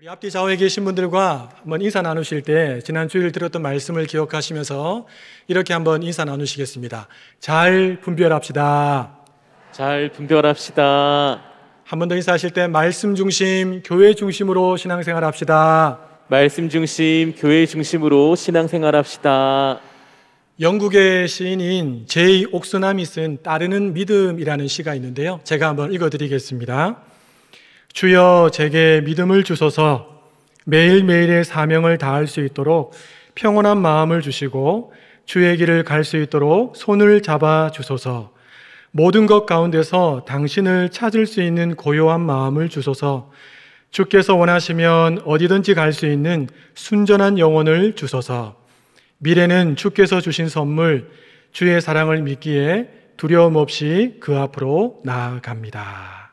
우리 앞뒤 좌우에 계신 분들과 한번 인사 나누실 때 지난 주일 들었던 말씀을 기억하시면서 이렇게 한번 인사 나누시겠습니다. 잘 분별합시다. 잘 분별합시다. 한 번 더 인사하실 때 말씀 중심, 교회 중심으로 신앙생활 합시다. 말씀 중심, 교회 중심으로 신앙생활 합시다. 영국의 시인인 제이 옥스남이 쓴 따르는 믿음이라는 시가 있는데요. 제가 한번 읽어드리겠습니다. 주여 제게 믿음을 주소서 매일매일의 사명을 다할 수 있도록 평온한 마음을 주시고 주의 길을 갈 수 있도록 손을 잡아 주소서 모든 것 가운데서 당신을 찾을 수 있는 고요한 마음을 주소서 주께서 원하시면 어디든지 갈 수 있는 순전한 영혼을 주소서 미래는 주께서 주신 선물 주의 사랑을 믿기에 두려움 없이 그 앞으로 나아갑니다.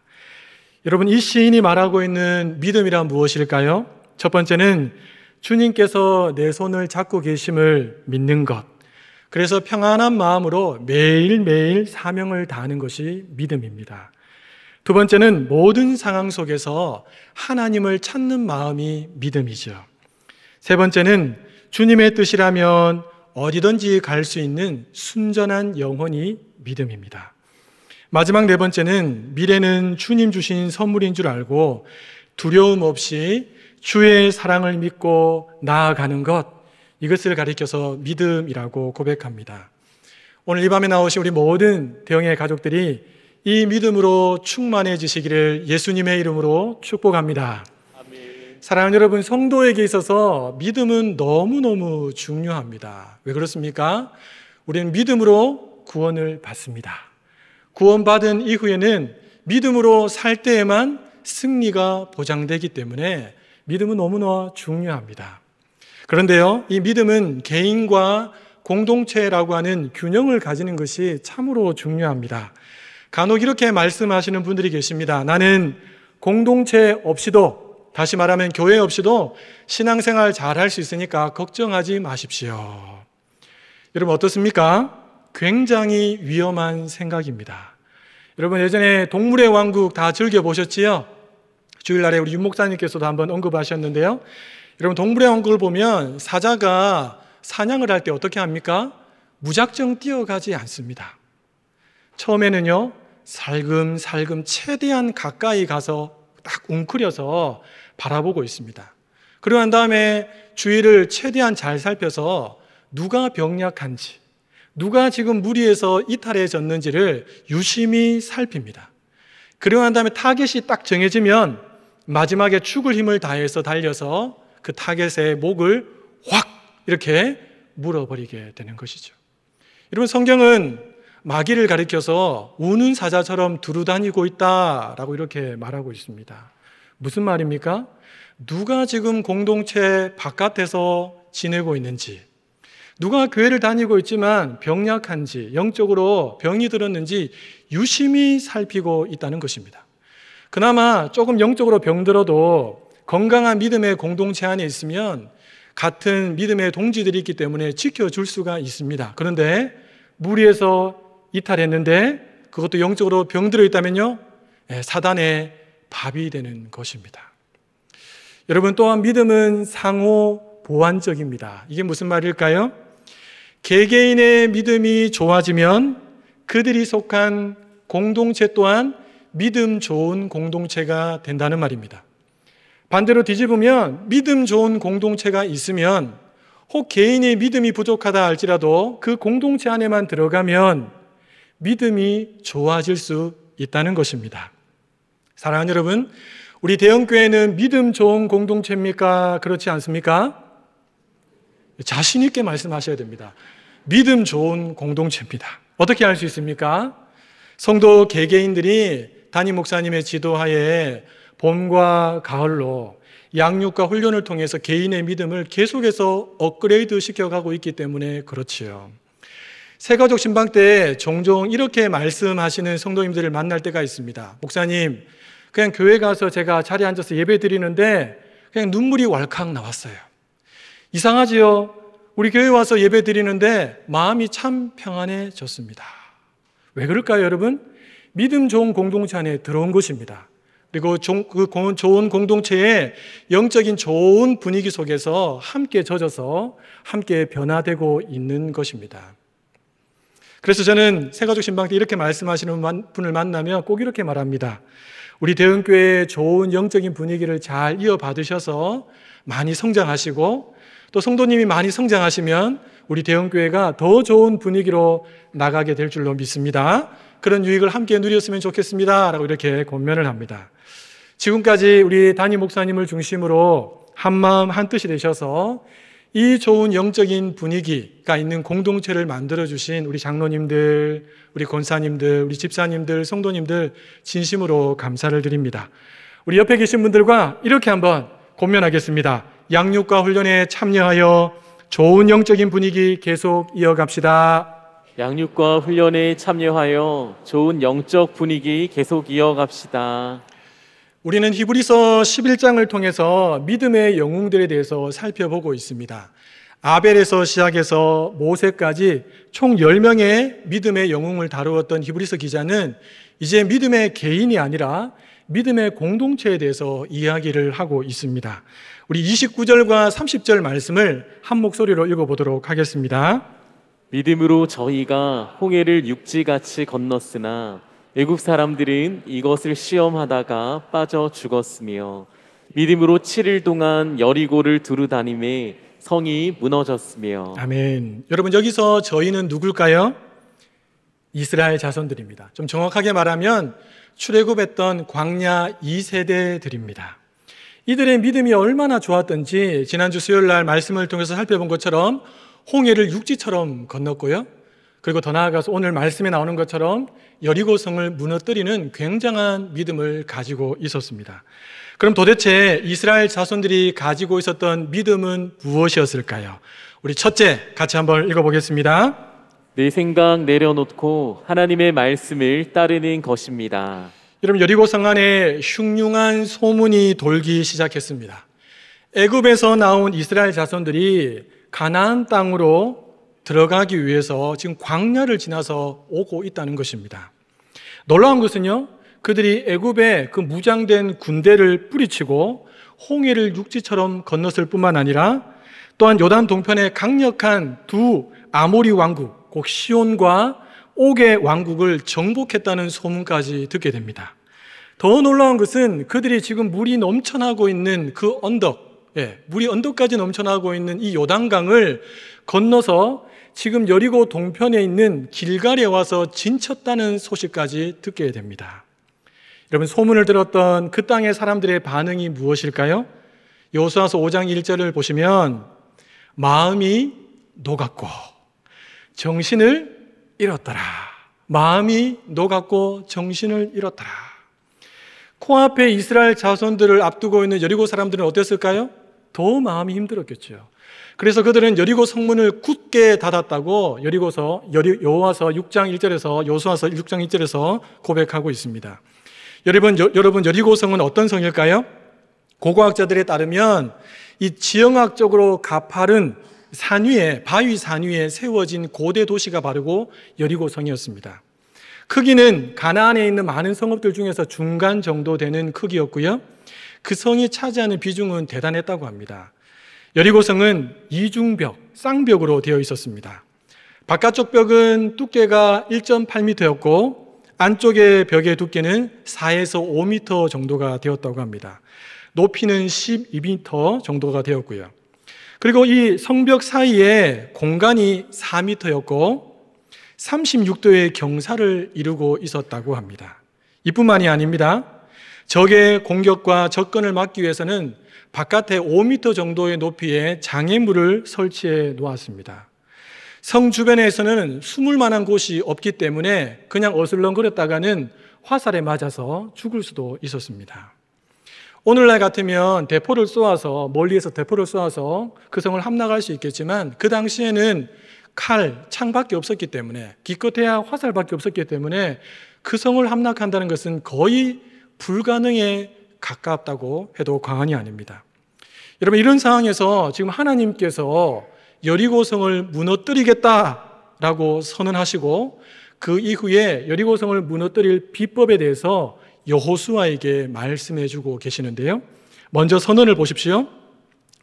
여러분, 이 시인이 말하고 있는 믿음이란 무엇일까요? 첫 번째는 주님께서 내 손을 잡고 계심을 믿는 것. 그래서 평안한 마음으로 매일매일 사명을 다하는 것이 믿음입니다. 두 번째는 모든 상황 속에서 하나님을 찾는 마음이 믿음이죠. 세 번째는 주님의 뜻이라면 어디든지 갈 수 있는 순전한 영혼이 믿음입니다. 마지막 네 번째는 미래는 주님 주신 선물인 줄 알고 두려움 없이 주의 사랑을 믿고 나아가는 것 이것을 가리켜서 믿음이라고 고백합니다. 오늘 이 밤에 나오신 우리 모든 대형의 가족들이 이 믿음으로 충만해지시기를 예수님의 이름으로 축복합니다. 사랑하는 여러분, 성도에게 있어서 믿음은 너무너무 중요합니다. 왜 그렇습니까? 우리는 믿음으로 구원을 받습니다. 구원받은 이후에는 믿음으로 살 때에만 승리가 보장되기 때문에 믿음은 너무나 중요합니다. 그런데요, 이 믿음은 개인과 공동체라고 하는 균형을 가지는 것이 참으로 중요합니다. 간혹 이렇게 말씀하시는 분들이 계십니다. 나는 공동체 없이도, 다시 말하면 교회 없이도 신앙생활 잘 할 수 있으니까 걱정하지 마십시오. 여러분 어떻습니까? 굉장히 위험한 생각입니다. 여러분 예전에 동물의 왕국 다 즐겨 보셨지요? 주일날에 우리 윤목사님께서도 한번 언급하셨는데요. 여러분 동물의 왕국을 보면 사자가 사냥을 할 때 어떻게 합니까? 무작정 뛰어가지 않습니다. 처음에는요, 살금살금 최대한 가까이 가서 딱 웅크려서 바라보고 있습니다. 그러한 다음에 주위를 최대한 잘 살펴서 누가 병약한지, 누가 지금 무리에서 이탈해졌는지를 유심히 살핍니다. 그리고 난 다음에 타겟이 딱 정해지면 마지막에 죽을 힘을 다해서 달려서 그 타겟의 목을 확 이렇게 물어버리게 되는 것이죠. 여러분 성경은 마귀를 가리켜서 우는 사자처럼 두루다니고 있다라고 이렇게 말하고 있습니다. 무슨 말입니까? 누가 지금 공동체 바깥에서 지내고 있는지, 누가 교회를 다니고 있지만 병약한지, 영적으로 병이 들었는지 유심히 살피고 있다는 것입니다. 그나마 조금 영적으로 병들어도 건강한 믿음의 공동체 안에 있으면 같은 믿음의 동지들이 있기 때문에 지켜줄 수가 있습니다. 그런데 무리해서 이탈했는데 그것도 영적으로 병들어 있다면요. 예, 사단의 밥이 되는 것입니다. 여러분 또한 믿음은 상호 보완적입니다. 이게 무슨 말일까요? 개개인의 믿음이 좋아지면 그들이 속한 공동체 또한 믿음 좋은 공동체가 된다는 말입니다. 반대로 뒤집으면 믿음 좋은 공동체가 있으면 혹 개인의 믿음이 부족하다 할지라도 그 공동체 안에만 들어가면 믿음이 좋아질 수 있다는 것입니다. 사랑하는 여러분, 우리 대형교회는 믿음 좋은 공동체입니까? 그렇지 않습니까? 자신있게 말씀하셔야 됩니다. 믿음 좋은 공동체입니다. 어떻게 알 수 있습니까? 성도 개개인들이 담임 목사님의 지도하에 봄과 가을로 양육과 훈련을 통해서 개인의 믿음을 계속해서 업그레이드 시켜가고 있기 때문에 그렇지요. 새가족 신방 때 종종 이렇게 말씀하시는 성도님들을 만날 때가 있습니다. 목사님, 그냥 교회 가서 제가 자리에 앉아서 예배 드리는데 그냥 눈물이 왈칵 나왔어요. 이상하지요? 우리 교회 와서 예배 드리는데 마음이 참 평안해졌습니다. 왜 그럴까요, 여러분? 믿음 좋은 공동체 안에 들어온 것입니다. 그리고 그 좋은 공동체의 영적인 좋은 분위기 속에서 함께 젖어서 함께 변화되고 있는 것입니다. 그래서 저는 새가족 신방 때 이렇게 말씀하시는 분을 만나면 꼭 이렇게 말합니다. 우리 대형교회의 좋은 영적인 분위기를 잘 이어받으셔서 많이 성장하시고 또 성도님이 많이 성장하시면 우리 대형교회가 더 좋은 분위기로 나가게 될 줄로 믿습니다. 그런 유익을 함께 누렸으면 좋겠습니다. 라고 이렇게 권면을 합니다. 지금까지 우리 담임 목사님을 중심으로 한마음 한뜻이 되셔서 이 좋은 영적인 분위기가 있는 공동체를 만들어주신 우리 장로님들, 우리 권사님들, 우리 집사님들, 성도님들 진심으로 감사를 드립니다. 우리 옆에 계신 분들과 이렇게 한번 고면하겠습니다. 양육과 훈련에 참여하여 좋은 영적인 분위기 계속 이어갑시다. 양육과 훈련에 참여하여 좋은 영적 분위기 계속 이어갑시다. 우리는 히브리서 11장을 통해서 믿음의 영웅들에 대해서 살펴보고 있습니다. 아벨에서 시작해서 모세까지 총 10명의 믿음의 영웅을 다루었던 히브리서 기자는 이제 믿음의 개인이 아니라 믿음의 공동체에 대해서 이야기를 하고 있습니다. 우리 29절과 30절 말씀을 한 목소리로 읽어보도록 하겠습니다. 믿음으로 저희가 홍해를 육지같이 건넜으나 애국 사람들은 이것을 시험하다가 빠져 죽었으며 믿음으로 7일 동안 여리고를 두루 다니매 성이 무너졌으며 아멘. 여러분 여기서 저희는 누굴까요? 이스라엘 자손들입니다. 좀 정확하게 말하면 출애굽했던 광야 2세대들입니다. 이들의 믿음이 얼마나 좋았던지 지난주 수요일 날 말씀을 통해서 살펴본 것처럼 홍해를 육지처럼 건넜고요. 그리고 더 나아가서 오늘 말씀에 나오는 것처럼 여리고성을 무너뜨리는 굉장한 믿음을 가지고 있었습니다. 그럼 도대체 이스라엘 자손들이 가지고 있었던 믿음은 무엇이었을까요? 우리 첫째 같이 한번 읽어보겠습니다. 내 생각 내려놓고 하나님의 말씀을 따르는 것입니다. 여러분 여리고 성 안에 흉흉한 소문이 돌기 시작했습니다. 애굽에서 나온 이스라엘 자손들이 가나안 땅으로 들어가기 위해서 지금 광야를 지나서 오고 있다는 것입니다. 놀라운 것은요. 그들이 애굽의 그 무장된 군대를 뿌리치고 홍해를 육지처럼 건넜을 뿐만 아니라 또한 요단 동편의 강력한 두 아모리 왕국 곧 시온과 옥의 왕국을 정복했다는 소문까지 듣게 됩니다. 더 놀라운 것은 그들이 지금 물이 넘쳐나고 있는 그 언덕, 예, 물이 언덕까지 넘쳐나고 있는 이 요단강을 건너서 지금 여리고 동편에 있는 길갈에 와서 진쳤다는 소식까지 듣게 됩니다. 여러분 소문을 들었던 그 땅의 사람들의 반응이 무엇일까요? 여호수아서 5장 1절을 보시면 마음이 녹았고 정신을 잃었더라. 마음이 녹았고 정신을 잃었더라. 코앞에 이스라엘 자손들을 앞두고 있는 여리고 사람들은 어땠을까요? 더 마음이 힘들었겠죠. 그래서 그들은 여리고 성문을 굳게 닫았다고 여리고서 여호와서 6장 1절에서 여호수아서 6장 1절에서 고백하고 있습니다. 여러분 여, 여러분 여리고 성은 어떤 성일까요? 고고학자들에 따르면 이 지형학적으로 가파른 산 위에 바위 산 위에 세워진 고대 도시가 바르고 여리고 성이었습니다. 크기는 가나안에 있는 많은 성읍들 중에서 중간 정도 되는 크기였고요. 그 성이 차지하는 비중은 대단했다고 합니다. 여리고 성은 이중벽, 쌍벽으로 되어 있었습니다. 바깥쪽 벽은 두께가 1.8m였고 안쪽의 벽의 두께는 4에서 5m 정도가 되었다고 합니다. 높이는 12m 정도가 되었고요. 그리고 이 성벽 사이에 공간이 4미터였고 36도의 경사를 이루고 있었다고 합니다. 이뿐만이 아닙니다. 적의 공격과 접근을 막기 위해서는 바깥에 5m 정도의 높이의 장애물을 설치해 놓았습니다. 성 주변에서는 숨을 만한 곳이 없기 때문에 그냥 어슬렁거렸다가는 화살에 맞아서 죽을 수도 있었습니다. 오늘날 같으면 대포를 쏘아서 멀리에서 대포를 쏘아서 그 성을 함락할 수 있겠지만 그 당시에는 칼, 창밖에 없었기 때문에 기껏해야 화살밖에 없었기 때문에 그 성을 함락한다는 것은 거의 불가능에 가깝다고 해도 과언이 아닙니다. 여러분 이런 상황에서 지금 하나님께서 여리고성을 무너뜨리겠다라고 선언하시고 그 이후에 여리고성을 무너뜨릴 비법에 대해서 여호수아에게 말씀해 주고 계시는데요. 먼저 선언을 보십시오.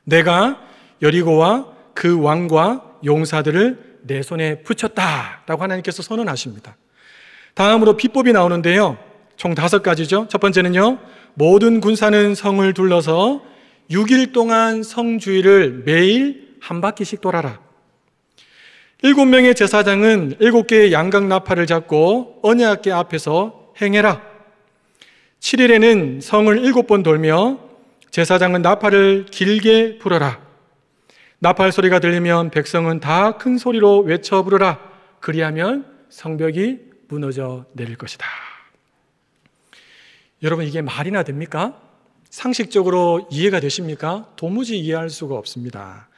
내가 여리고와 그 왕과 용사들을 내 손에 붙였다라고 하나님께서 선언하십니다. 다음으로 비법이 나오는데요. 총 다섯 가지죠. 첫 번째는요. 모든 군사는 성을 둘러서 6일 동안 성 주위를 매일 한 바퀴씩 돌아라. 일곱 명의 제사장은 일곱 개의 양각 나팔을 잡고 언약궤 앞에서 행해라. 7일에는 성을 일곱 번 돌며 제사장은 나팔을 길게 불어라. 나팔 소리가 들리면 백성은 다 큰 소리로 외쳐 부르라. 그리하면 성벽이 무너져 내릴 것이다. 여러분 이게 말이나 됩니까? 상식적으로 이해가 되십니까? 도무지 이해할 수가 없습니다.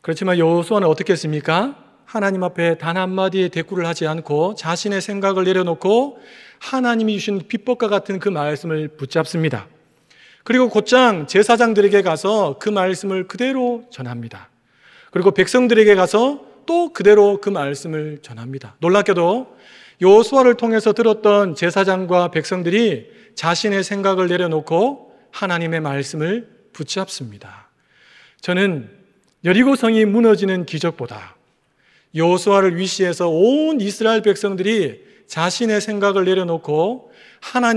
그렇지만 요호수아는 어떻게 했습니까? 하나님 앞에 단 한마디의 대꾸를 하지 않고 자신의 생각을 내려놓고 하나님이 주신 비법과 같은 그 말씀을 붙잡습니다. 그리고 곧장 제사장들에게 가서 그 말씀을 그대로 전합니다. 그리고 백성들에게 가서 또 그대로 그 말씀을 전합니다. 놀랍게도 요수아를 통해서 들었던 제사장과 백성들이 자신의 생각을 내려놓고 하나님의 말씀을 붙잡습니다. 저는 여리고성이 무너지는 기적보다 여호수아를 위시해서 온 이스라엘 백성들이 자신의 생각을 내려놓고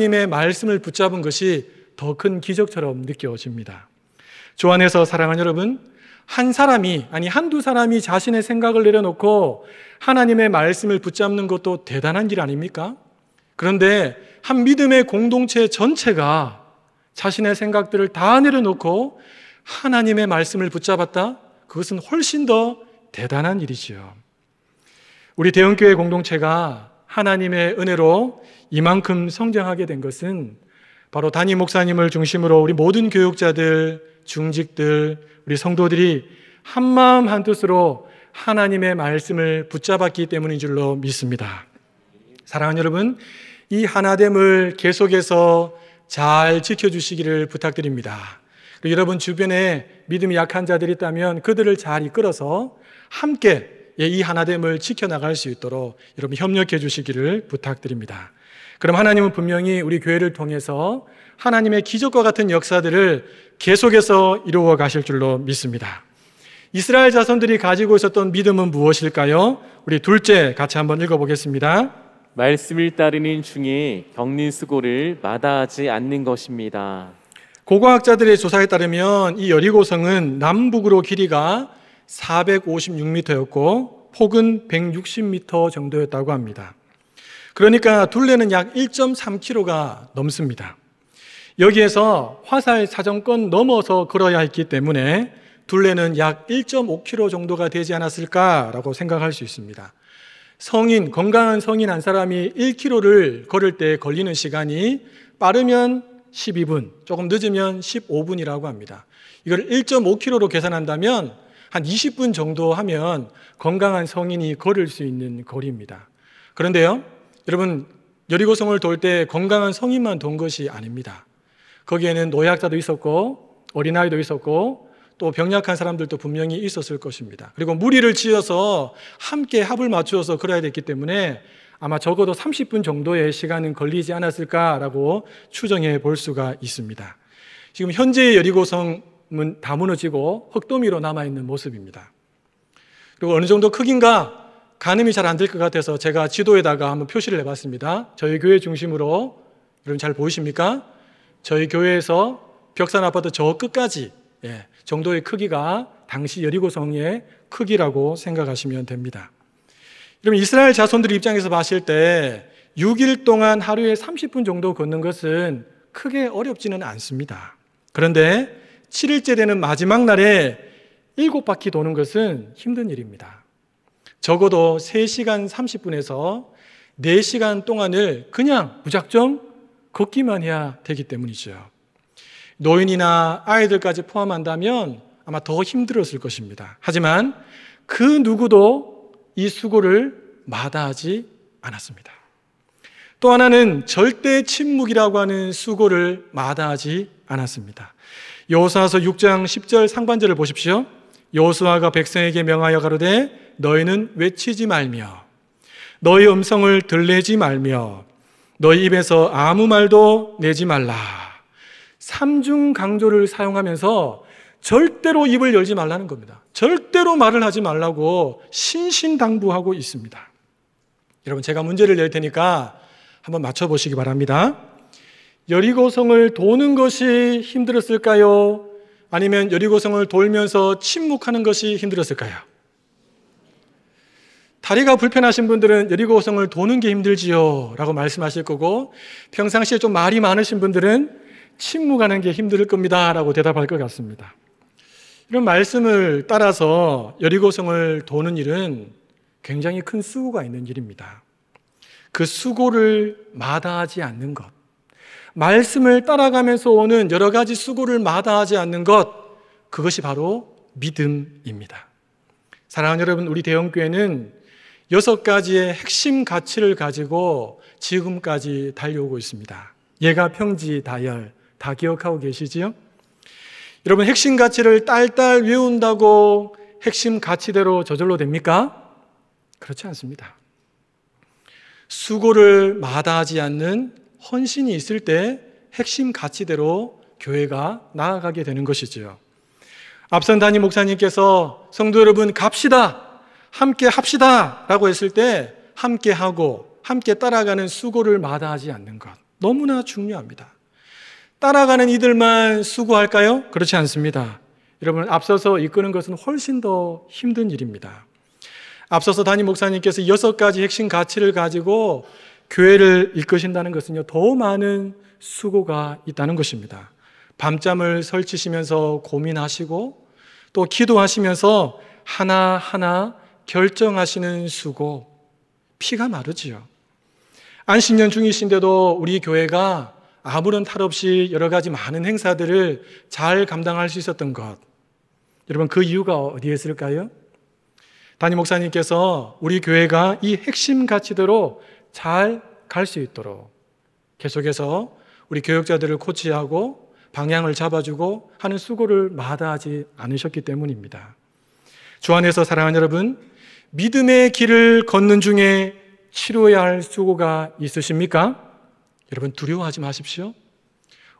하나님의 말씀을 붙잡은 것이 더 큰 기적처럼 느껴집니다. 주 안에서 사랑하는 여러분, 한 사람이, 아니 한두 사람이 자신의 생각을 내려놓고 하나님의 말씀을 붙잡는 것도 대단한 일 아닙니까? 그런데 한 믿음의 공동체 전체가 자신의 생각들을 다 내려놓고 하나님의 말씀을 붙잡았다? 그것은 훨씬 더 대단한 일이지요. 우리 대형교회 공동체가 하나님의 은혜로 이만큼 성장하게 된 것은 바로 단임 목사님을 중심으로 우리 모든 교육자들, 중직들, 우리 성도들이 한마음 한뜻으로 하나님의 말씀을 붙잡았기 때문인 줄로 믿습니다. 사랑하는 여러분, 이 하나됨을 계속해서 잘 지켜주시기를 부탁드립니다. 여러분 주변에 믿음이 약한 자들이 있다면 그들을 잘 이끌어서 함께 예, 이 하나됨을 지켜나갈 수 있도록 여러분 협력해 주시기를 부탁드립니다. 그럼 하나님은 분명히 우리 교회를 통해서 하나님의 기적과 같은 역사들을 계속해서 이루어 가실 줄로 믿습니다. 이스라엘 자손들이 가지고 있었던 믿음은 무엇일까요? 우리 둘째 같이 한번 읽어보겠습니다. 말씀을 따르는 중에 겪는 수고를 마다하지 않는 것입니다. 고고학자들의 조사에 따르면 이 여리고성은 남북으로 길이가 456m였고 폭은 160m 정도였다고 합니다. 그러니까 둘레는 약 1.3km가 넘습니다. 여기에서 화살 사정권 넘어서 걸어야 했기 때문에 둘레는 약 1.5km 정도가 되지 않았을까라고 생각할 수 있습니다. 성인, 건강한 성인 한 사람이 1km를 걸을 때 걸리는 시간이 빠르면 12분, 조금 늦으면 15분이라고 합니다. 이걸 1.5km로 계산한다면 한 20분 정도 하면 건강한 성인이 걸을 수 있는 거리입니다. 그런데요, 여러분, 여리고성을 돌 때 건강한 성인만 돈 것이 아닙니다. 거기에는 노약자도 있었고, 어린아이도 있었고, 또 병약한 사람들도 분명히 있었을 것입니다. 그리고 무리를 지어서 함께 합을 맞추어서 걸어야 됐기 때문에 아마 적어도 30분 정도의 시간은 걸리지 않았을까라고 추정해 볼 수가 있습니다. 지금 현재의 여리고성 다 무너지고 흙더미로 남아있는 모습입니다. 그리고 어느 정도 크기가 가늠이 잘 안 될 것 같아서 제가 지도에다가 한번 표시를 해봤습니다. 저희 교회 중심으로 여러분 잘 보이십니까? 저희 교회에서 벽산 아파트 저 끝까지 예, 정도의 크기가 당시 여리고성의 크기라고 생각하시면 됩니다. 그럼 이스라엘 자손들 입장에서 봤을 때 6일 동안 하루에 30분 정도 걷는 것은 크게 어렵지는 않습니다. 그런데 7일째 되는 마지막 날에 일곱 바퀴 도는 것은 힘든 일입니다. 적어도 3시간 30분에서 4시간 동안을 그냥 무작정 걷기만 해야 되기 때문이죠. 노인이나 아이들까지 포함한다면 아마 더 힘들었을 것입니다. 하지만 그 누구도 이 수고를 마다하지 않았습니다. 또 하나는 절대 침묵이라고 하는 수고를 마다하지 않았습니다. 여호수아서 6장 10절 상반절을 보십시오. 여호수아가 백성에게 명하여 가로되 너희는 외치지 말며 너희 음성을 들레지 말며 너희 입에서 아무 말도 내지 말라. 삼중 강조를 사용하면서 절대로 입을 열지 말라는 겁니다. 절대로 말을 하지 말라고 신신당부하고 있습니다. 여러분, 제가 문제를 낼 테니까 한번 맞춰보시기 바랍니다. 여리고성을 도는 것이 힘들었을까요? 아니면 여리고성을 돌면서 침묵하는 것이 힘들었을까요? 다리가 불편하신 분들은 여리고성을 도는 게 힘들지요 라고 말씀하실 거고 평상시에 좀 말이 많으신 분들은 침묵하는 게 힘들 겁니다 라고 대답할 것 같습니다. 이런 말씀을 따라서 여리고성을 도는 일은 굉장히 큰 수고가 있는 일입니다. 그 수고를 마다하지 않는 것. 말씀을 따라가면서 오는 여러 가지 수고를 마다하지 않는 것, 그것이 바로 믿음입니다. 사랑하는 여러분, 우리 대형교회는 여섯 가지의 핵심 가치를 가지고 지금까지 달려오고 있습니다. 예가 평지 다열, 다 기억하고 계시지요? 여러분, 핵심 가치를 딸딸 외운다고 핵심 가치대로 저절로 됩니까? 그렇지 않습니다. 수고를 마다하지 않는 헌신이 있을 때 핵심 가치대로 교회가 나아가게 되는 것이지요. 앞선 단임 목사님께서 성도 여러분 갑시다. 함께 합시다. 라고 했을 때 함께 하고 함께 따라가는 수고를 마다하지 않는 것. 너무나 중요합니다. 따라가는 이들만 수고할까요? 그렇지 않습니다. 여러분, 앞서서 이끄는 것은 훨씬 더 힘든 일입니다. 앞서서 담임 목사님께서 여섯 가지 핵심 가치를 가지고 교회를 이끄신다는 것은요, 더 많은 수고가 있다는 것입니다. 밤잠을 설치시면서 고민하시고 또 기도하시면서 하나하나 결정하시는 수고, 피가 마르지요. 안식년 중이신데도 우리 교회가 아무런 탈 없이 여러 가지 많은 행사들을 잘 감당할 수 있었던 것. 여러분, 그 이유가 어디에 있을까요? 담임 목사님께서 우리 교회가 이 핵심 가치대로 잘갈수 있도록 계속해서 우리 교육자들을 코치하고 방향을 잡아주고 하는 수고를 마다하지 않으셨기 때문입니다. 주 안에서 사랑하는 여러분, 믿음의 길을 걷는 중에 치료해야 할 수고가 있으십니까? 여러분 두려워하지 마십시오.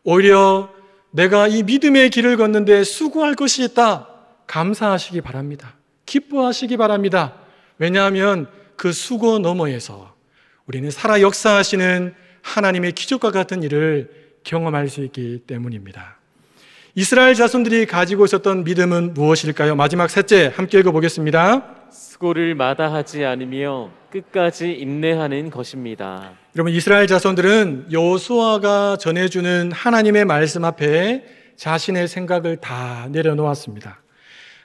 오히려 내가 이 믿음의 길을 걷는데 수고할 것이 있다. 감사하시기 바랍니다. 기뻐하시기 바랍니다. 왜냐하면 그 수고 너머에서 우리는 살아 역사하시는 하나님의 기적과 같은 일을 경험할 수 있기 때문입니다. 이스라엘 자손들이 가지고 있었던 믿음은 무엇일까요? 마지막 셋째 함께 읽어 보겠습니다. 수고를 마다하지 않으며 끝까지 인내하는 것입니다. 여러분 이스라엘 자손들은 여호수아가 전해주는 하나님의 말씀 앞에 자신의 생각을 다 내려놓았습니다.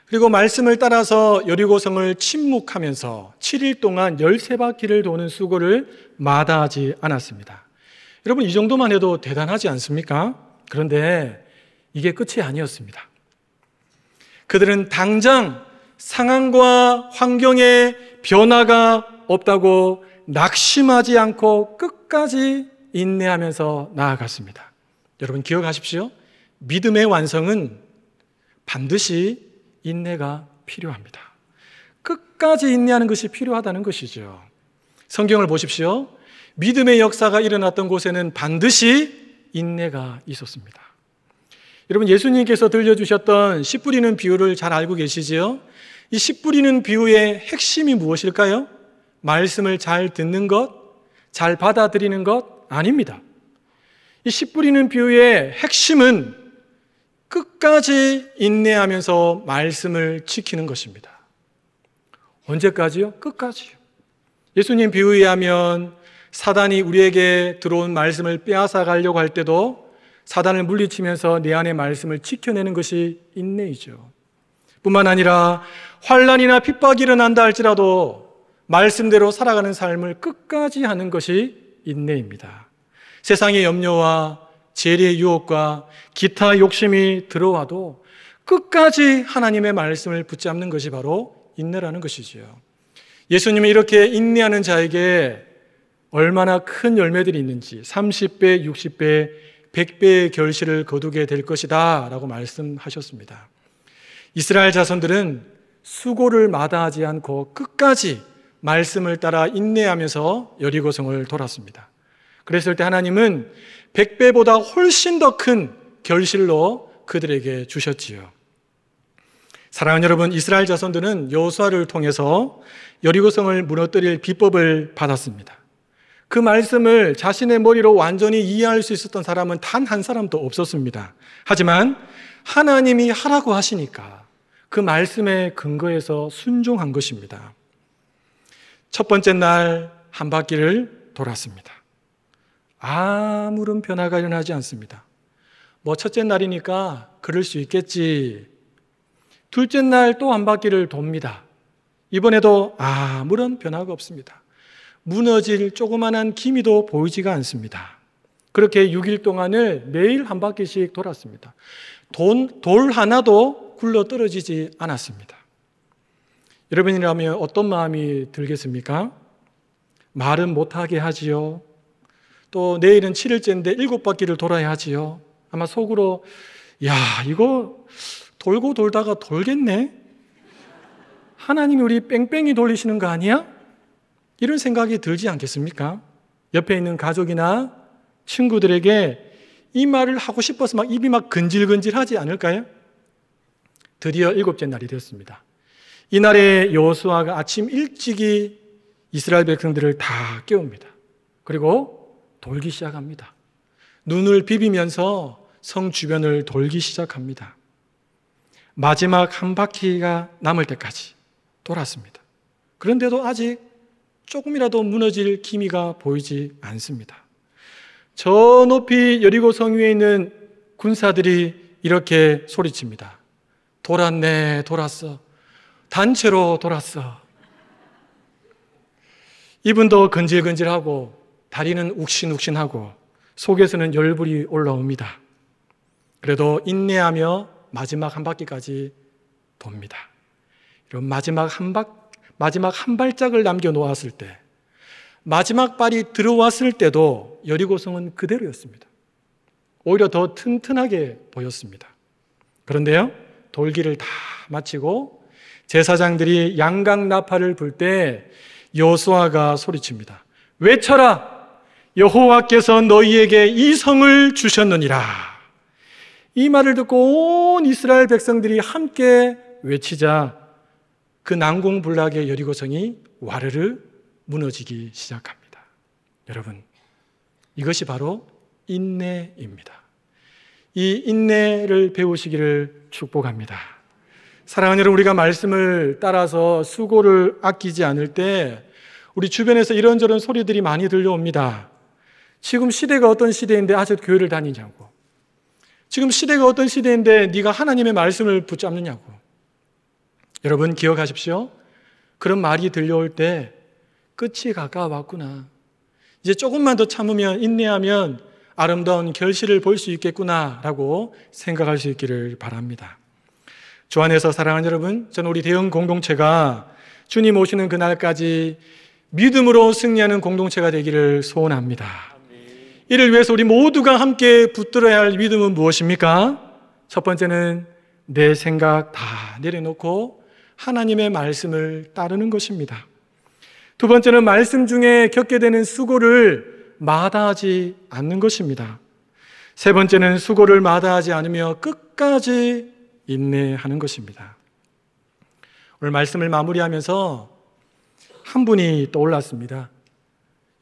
그리고 말씀을 따라서 여리고성을 침묵하면서 7일 동안 13바퀴를 도는 수고를 마다하지 않았습니다. 여러분, 이 정도만 해도 대단하지 않습니까? 그런데 이게 끝이 아니었습니다. 그들은 당장 상황과 환경의 변화가 없다고 낙심하지 않고 끝까지 인내하면서 나아갔습니다. 여러분 기억하십시오. 믿음의 완성은 반드시 인내가 필요합니다. 끝까지 인내하는 것이 필요하다는 것이죠. 성경을 보십시오. 믿음의 역사가 일어났던 곳에는 반드시 인내가 있었습니다. 여러분, 예수님께서 들려주셨던 씨 뿌리는 비유를 잘 알고 계시지요? 이씨 뿌리는 비유의 핵심이 무엇일까요? 말씀을 잘 듣는 것, 잘 받아들이는 것 아닙니다. 이씨 뿌리는 비유의 핵심은 끝까지 인내하면서 말씀을 지키는 것입니다. 언제까지요? 끝까지요. 예수님 비유하면 사단이 우리에게 들어온 말씀을 빼앗아 가려고 할 때도 사단을 물리치면서 내 안의 말씀을 지켜내는 것이 인내이죠. 뿐만 아니라 환란이나 핍박이 일어난다 할지라도 말씀대로 살아가는 삶을 끝까지 하는 것이 인내입니다. 세상의 염려와 재리의 유혹과 기타 욕심이 들어와도 끝까지 하나님의 말씀을 붙잡는 것이 바로 인내라는 것이지요. 예수님이 이렇게 인내하는 자에게 얼마나 큰 열매들이 있는지 30배, 60배, 100배의 결실을 거두게 될 것이다 라고 말씀하셨습니다. 이스라엘 자손들은 수고를 마다하지 않고 끝까지 말씀을 따라 인내하면서 여리고성을 돌았습니다. 그랬을 때 하나님은 백배보다 훨씬 더 큰 결실로 그들에게 주셨지요. 사랑하는 여러분, 이스라엘 자손들은 여호수아를 통해서 여리고성을 무너뜨릴 비법을 받았습니다. 그 말씀을 자신의 머리로 완전히 이해할 수 있었던 사람은 단 한 사람도 없었습니다. 하지만 하나님이 하라고 하시니까 그 말씀에 근거해서 순종한 것입니다. 첫 번째 날 한 바퀴를 돌았습니다. 아무런 변화가 일어나지 않습니다. 뭐 첫째 날이니까 그럴 수 있겠지. 둘째 날 또 한 바퀴를 돕니다. 이번에도 아무런 변화가 없습니다. 무너질 조그만한 기미도 보이지가 않습니다. 그렇게 6일 동안을 매일 한 바퀴씩 돌았습니다. 돈, 돌 하나도 굴러 떨어지지 않았습니다. 여러분이라면 어떤 마음이 들겠습니까? 말은 못하게 하지요. 또 내일은 7일째인데 일곱 바퀴를 돌아야 하지요. 아마 속으로 야, 이거 돌고 돌다가 돌겠네. 하나님이 우리 뺑뺑이 돌리시는 거 아니야? 이런 생각이 들지 않겠습니까? 옆에 있는 가족이나 친구들에게 이 말을 하고 싶어서 막 입이 막 근질근질하지 않을까요? 드디어 일곱째 날이 되었습니다. 이날에 여호수아가 아침 일찍이 이스라엘 백성들을 다 깨웁니다. 그리고 돌기 시작합니다. 눈을 비비면서 성 주변을 돌기 시작합니다. 마지막 한 바퀴가 남을 때까지 돌았습니다. 그런데도 아직 조금이라도 무너질 기미가 보이지 않습니다. 저 높이 여리고 성 위에 있는 군사들이 이렇게 소리칩니다. 돌았네, 돌았어. 단체로 돌았어. 이분도 건질건질하고 다리는 욱신욱신하고 속에서는 열불이 올라옵니다. 그래도 인내하며 마지막 한 바퀴까지 돕니다. 이런 마지막 한 박, 마지막 한 발짝을 남겨 놓았을 때, 마지막 발이 들어왔을 때도 여리고성은 그대로였습니다. 오히려 더 튼튼하게 보였습니다. 그런데요, 돌기를 다 마치고 제사장들이 양강 나팔을 불 때 여수아가 소리칩니다. 외쳐라! 여호와께서 너희에게 이 성을 주셨느니라. 이 말을 듣고 온 이스라엘 백성들이 함께 외치자 그 난공불락의 여리고성이 와르르 무너지기 시작합니다. 여러분, 이것이 바로 인내입니다. 이 인내를 배우시기를 축복합니다. 사랑하는 여러분, 우리가 말씀을 따라서 수고를 아끼지 않을 때 우리 주변에서 이런저런 소리들이 많이 들려옵니다. 지금 시대가 어떤 시대인데 아직 교회를 다니냐고. 지금 시대가 어떤 시대인데 네가 하나님의 말씀을 붙잡느냐고. 여러분 기억하십시오. 그런 말이 들려올 때 끝이 가까웠구나. 이제 조금만 더 참으면 인내하면 아름다운 결실을 볼 수 있겠구나라고 생각할 수 있기를 바랍니다. 주 안에서 사랑하는 여러분, 저는 우리 대형 공동체가 주님 오시는 그날까지 믿음으로 승리하는 공동체가 되기를 소원합니다. 이를 위해서 우리 모두가 함께 붙들어야 할 믿음은 무엇입니까? 첫 번째는 내 생각 다 내려놓고 하나님의 말씀을 따르는 것입니다. 두 번째는 말씀 중에 겪게 되는 수고를 마다하지 않는 것입니다. 세 번째는 수고를 마다하지 않으며 끝까지 인내하는 것입니다. 오늘 말씀을 마무리하면서 한 분이 떠올랐습니다.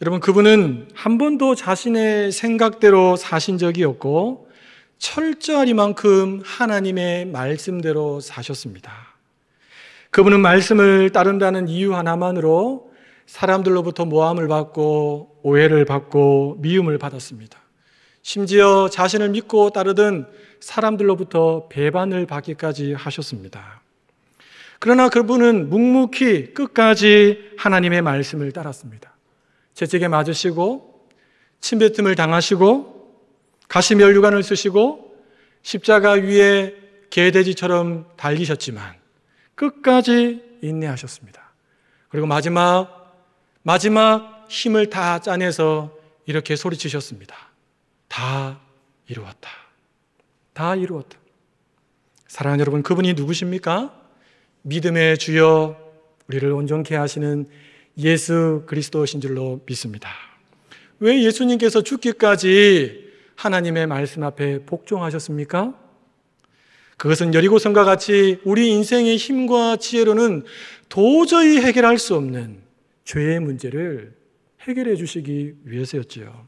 여러분, 그분은 한 번도 자신의 생각대로 사신 적이 없고, 철저하리만큼 하나님의 말씀대로 사셨습니다. 그분은 말씀을 따른다는 이유 하나만으로 사람들로부터 모함을 받고 오해를 받고 미움을 받았습니다. 심지어 자신을 믿고 따르던 사람들로부터 배반을 받기까지 하셨습니다. 그러나 그분은 묵묵히 끝까지 하나님의 말씀을 따랐습니다. 채찍에 맞으시고 침뱉음을 당하시고 가시면류관을 쓰시고 십자가 위에 개돼지처럼 달리셨지만 끝까지 인내하셨습니다. 그리고 마지막 마지막 힘을 다 짜내서 이렇게 소리치셨습니다. 다 이루었다. 다 이루었다. 사랑하는 여러분, 그분이 누구십니까? 믿음의 주여 우리를 온전케 하시는 예수 그리스도신 줄로 믿습니다. 왜 예수님께서 죽기까지 하나님의 말씀 앞에 복종하셨습니까? 그것은 여리고성과 같이 우리 인생의 힘과 지혜로는 도저히 해결할 수 없는 죄의 문제를 해결해 주시기 위해서였지요.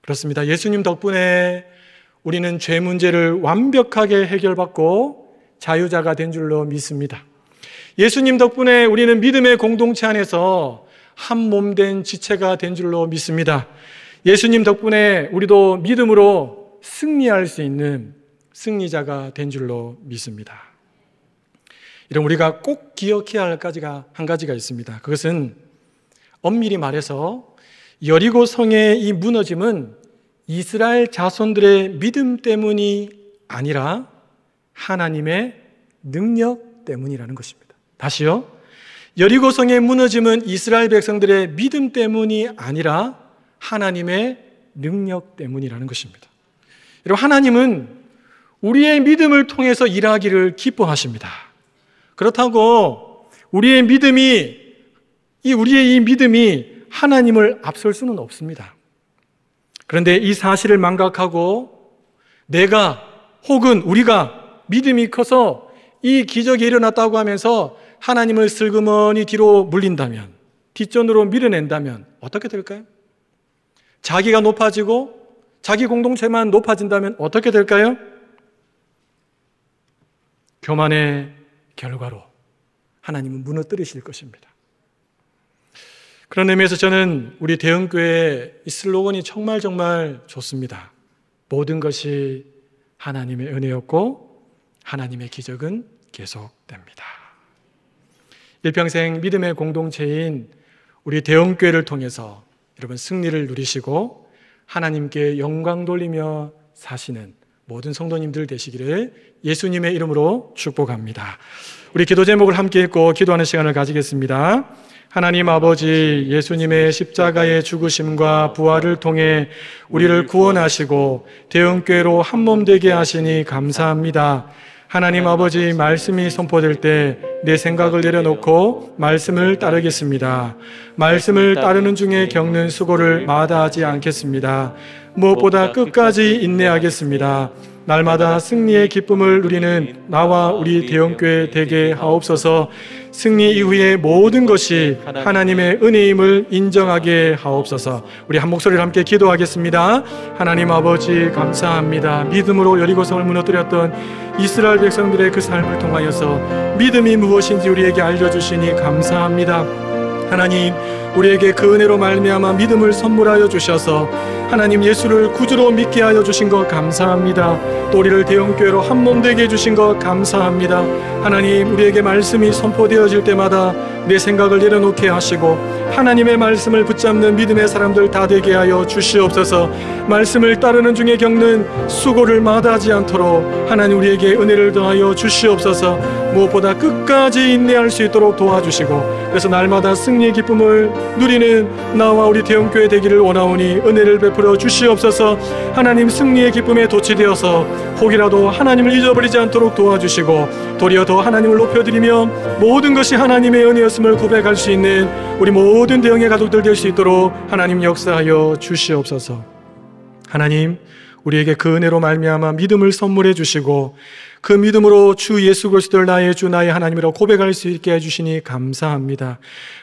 그렇습니다. 예수님 덕분에 우리는 죄 문제를 완벽하게 해결받고 자유자가 된 줄로 믿습니다. 예수님 덕분에 우리는 믿음의 공동체 안에서 한몸된 지체가 된 줄로 믿습니다. 예수님 덕분에 우리도 믿음으로 승리할 수 있는 승리자가 된 줄로 믿습니다. 이런 우리가 꼭 기억해야 할 가지가 한 가지가 있습니다. 그것은 엄밀히 말해서 여리고 성의 이 무너짐은 이스라엘 자손들의 믿음 때문이 아니라 하나님의 능력 때문이라는 것입니다. 다시요. 여리고성의 무너짐은 이스라엘 백성들의 믿음 때문이 아니라 하나님의 능력 때문이라는 것입니다. 여러분, 하나님은 우리의 믿음을 통해서 일하기를 기뻐하십니다. 그렇다고 우리의 믿음이, 이 우리의 이 믿음이 하나님을 앞설 수는 없습니다. 그런데 이 사실을 망각하고 내가 혹은 우리가 믿음이 커서 이 기적이 일어났다고 하면서 하나님을 슬그머니 뒤로 물린다면, 뒷전으로 밀어낸다면 어떻게 될까요? 자기가 높아지고 자기 공동체만 높아진다면 어떻게 될까요? 교만의 결과로 하나님은 무너뜨리실 것입니다. 그런 의미에서 저는 우리 대형교회의 슬로건이 정말 정말 좋습니다. 모든 것이 하나님의 은혜였고 하나님의 기적은 계속됩니다. 일평생 믿음의 공동체인 우리 대형교회를 통해서 여러분 승리를 누리시고 하나님께 영광 돌리며 사시는 모든 성도님들 되시기를 예수님의 이름으로 축복합니다. 우리 기도 제목을 함께 읽고 기도하는 시간을 가지겠습니다. 하나님 아버지 예수님의 십자가의 죽으심과 부활을 통해 우리를 구원하시고 대형교회로 한 몸 되게 하시니 감사합니다. 하나님 네, 아버지 말씀이 선포될 때 내 생각을 내려놓고 말씀을 따르겠습니다. 말씀을 따르는 중에 겪는 수고를 네. 마다하지 않겠습니다. 무엇보다 끝까지 인내하겠습니다. 날마다 승리의 기쁨을 누리는 나와 우리 대형교회 되게 하옵소서 승리 이후의 모든 것이 하나님의 은혜임을 인정하게 하옵소서 우리 한목소리를 함께 기도하겠습니다 하나님 아버지 감사합니다 믿음으로 여리고성을 무너뜨렸던 이스라엘 백성들의 그 삶을 통하여서 믿음이 무엇인지 우리에게 알려주시니 감사합니다 하나님 우리에게 그 은혜로 말미암아 믿음을 선물하여 주셔서 하나님 예수를 구주로 믿게 하여 주신 것 감사합니다. 또리를 대형교회로 한 몸 되게 해주신 것 감사합니다. 하나님 우리에게 말씀이 선포되어질 때마다 내 생각을 내려놓게 하시고 하나님의 말씀을 붙잡는 믿음의 사람들 다 되게 하여 주시옵소서 말씀을 따르는 중에 겪는 수고를 마다하지 않도록 하나님 우리에게 은혜를 더하여 주시옵소서 무엇보다 끝까지 인내할 수 있도록 도와주시고 그래서 날마다 승리의 기쁨을 누리는 나와 우리 대형교회 되기를 원하오니 은혜를 베풀어 주시옵소서 하나님 승리의 기쁨에 도취되어서 혹이라도 하나님을 잊어버리지 않도록 도와주시고 도리어 더 하나님을 높여드리며 모든 것이 하나님의 은혜였음을 고백할 수 있는 우리 모든 대형의 가족들 될 수 있도록 하나님 역사하여 주시옵소서 하나님 우리에게 그 은혜로 말미암아 믿음을 선물해 주시고 그 믿음으로 주 예수 그리스도를 나의 주 나의 하나님이라고 고백할 수 있게 해주시니 감사합니다.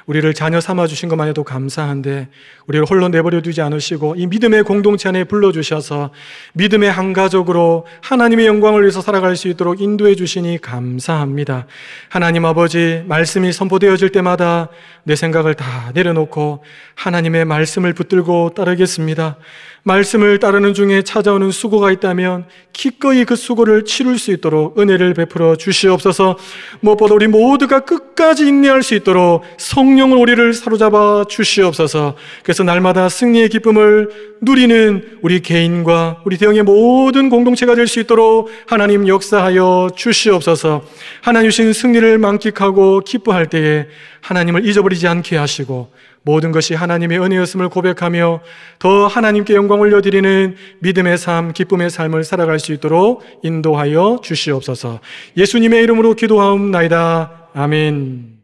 우리를 자녀 삼아 주신 것만 해도 감사한데 우리를 홀로 내버려 두지 않으시고 이 믿음의 공동체 안에 불러 주셔서 믿음의 한 가족으로 하나님의 영광을 위해서 살아갈 수 있도록 인도해 주시니 감사합니다. 하나님 아버지 말씀이 선포되어질 때마다 내 생각을 다 내려놓고 하나님의 말씀을 붙들고 따르겠습니다. 말씀을 따르는 중에 찾아오는 수고가 있다면 기꺼이 그 수고를 치룰 수 있도록 있도록 은혜를 베풀어 주시옵소서 무엇보다 우리 모두가 끝까지 인내할 수 있도록 성령을 우리를 사로잡아 주시옵소서 그래서 날마다 승리의 기쁨을 누리는 우리 개인과 우리 대형의 모든 공동체가 될 수 있도록 하나님 역사하여 주시옵소서 하나님 주신 승리를 만끽하고 기뻐할 때에 하나님을 잊어버리지 않게 하시고 모든 것이 하나님의 은혜였음을 고백하며 더 하나님께 영광 올려드리는 믿음의 삶, 기쁨의 삶을 살아갈 수 있도록 인도하여 주시옵소서. 예수님의 이름으로 기도하옵나이다. 아멘.